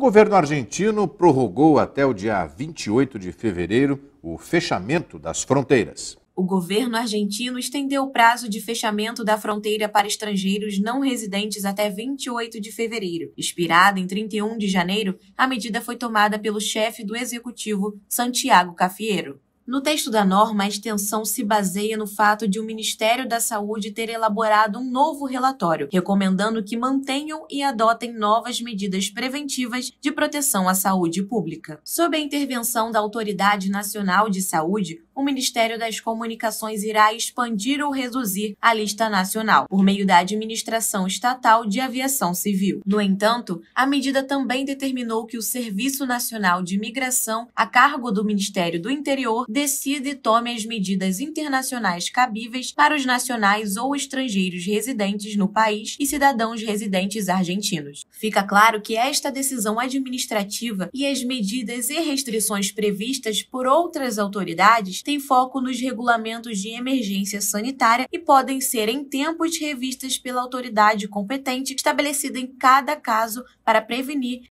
O governo argentino prorrogou até o dia 28 de fevereiro o fechamento das fronteiras. O governo argentino estendeu o prazo de fechamento da fronteira para estrangeiros não residentes até 28 de fevereiro. Expirada em 31 de janeiro, a medida foi tomada pelo chefe do executivo, Santiago Cafiero. No texto da norma, a extensão se baseia no fato de o Ministério da Saúde ter elaborado um novo relatório, recomendando que mantenham e adotem novas medidas preventivas de proteção à saúde pública. Sob a intervenção da Autoridade Nacional de Saúde, o Ministério das Comunicações irá expandir ou reduzir a lista nacional, por meio da Administração Estatal de Aviação Civil. No entanto, a medida também determinou que o Serviço Nacional de Migração, a cargo do Ministério do Interior, decida e tome as medidas internacionais cabíveis para os nacionais ou estrangeiros residentes no país e cidadãos residentes argentinos. Fica claro que esta decisão administrativa e as medidas e restrições previstas por outras autoridades têm foco nos regulamentos de emergência sanitária e podem ser em tempos revistas pela autoridade competente estabelecida em cada caso para prevenir